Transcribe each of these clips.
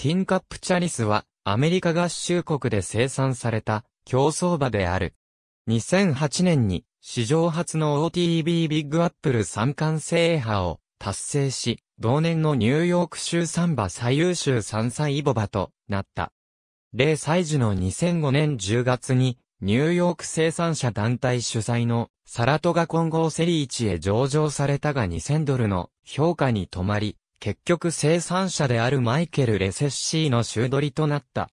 ティンカップチャリスは、アメリカ合衆国で生産された、競争馬である。2008年に、史上初の OTB ビッグアップル三冠制覇を達成し、同年のニューヨーク州三馬最優秀3歳イボ馬となった。0歳児の2005年10月に、ニューヨーク生産者団体主催のサラトガ混合セリーチへ上場されたが2000ドルの評価に止まり、結局生産者であるマイケル・レセッシーの集取りとなった。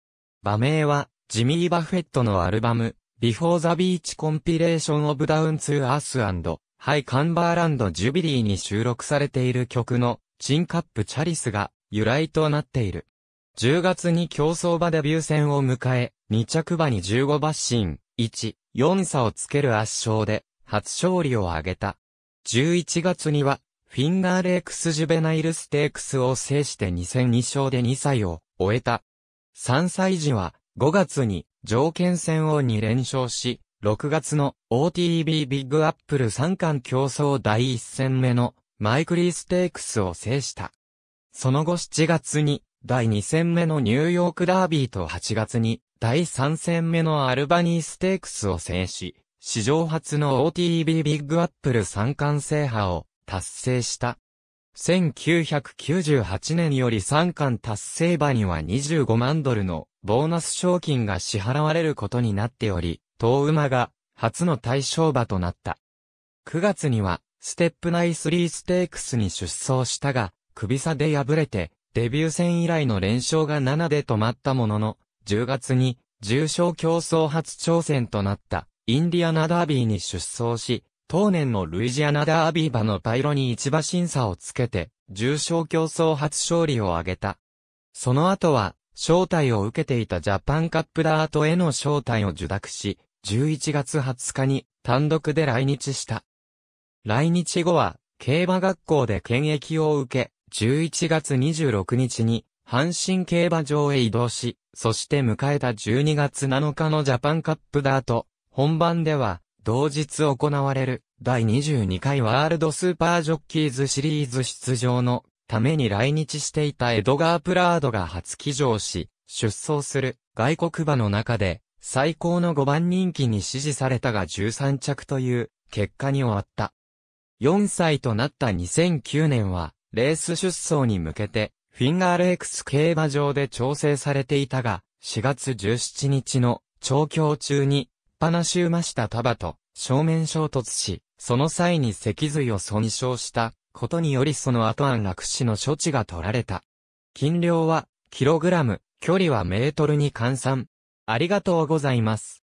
場名は、ジミー・バフェットのアルバム、Before the Beach Compilation of Down to Earth and High Cumberland Jubilee に収録されている曲の、チンカップ・チャリスが由来となっている。10月に競争馬デビュー戦を迎え、2着馬に15馬身、1、4差をつける圧勝で、初勝利を挙げた。11月には、フィンガーレークスジュベナイルステークスを制して2戦2勝で2歳を終えた。3歳児は5月に条件戦を2連勝し、6月の OTB ビッグアップル3冠競争第1戦目のマイクリーステークスを制した。その後7月に第2戦目のニューヨークダービーと8月に第3戦目のアルバニーステークスを制し、史上初の OTB ビッグアップル3冠制覇を達成した。1998年より3冠達成馬には25万ドルのボーナス賞金が支払われることになっており、東馬が初の対象馬となった。9月には、ステップナイスリーステークスに出走したが、首差で敗れて、デビュー戦以来の連勝が7で止まったものの、10月に、重賞競争初挑戦となった、インディアナダービーに出走し、当年のルイジアナダービー馬のパイロに一馬審査をつけて、重賞競争初勝利を挙げた。その後は、招待を受けていたジャパンカップダートへの招待を受諾し、11月20日に単独で来日した。来日後は、競馬学校で検疫を受け、11月26日に、阪神競馬場へ移動し、そして迎えた12月7日のジャパンカップダート、本番では、同日行われる第22回ワールドスーパージョッキーズシリーズ出場のために来日していたエドガー・プラードが初騎乗し、出走する外国馬の中で最高の5番人気に支持されたが13着という結果に終わった。4歳となった2009年はレース出走に向けてフィンガーレークス競馬場で調整されていたが4月17日の調教中に派なし馬下束と正面衝突し、その際に脊髄を損傷したことによりその後安楽死の処置が取られた。斤量は、キログラム、距離はメートルに換算。ありがとうございます。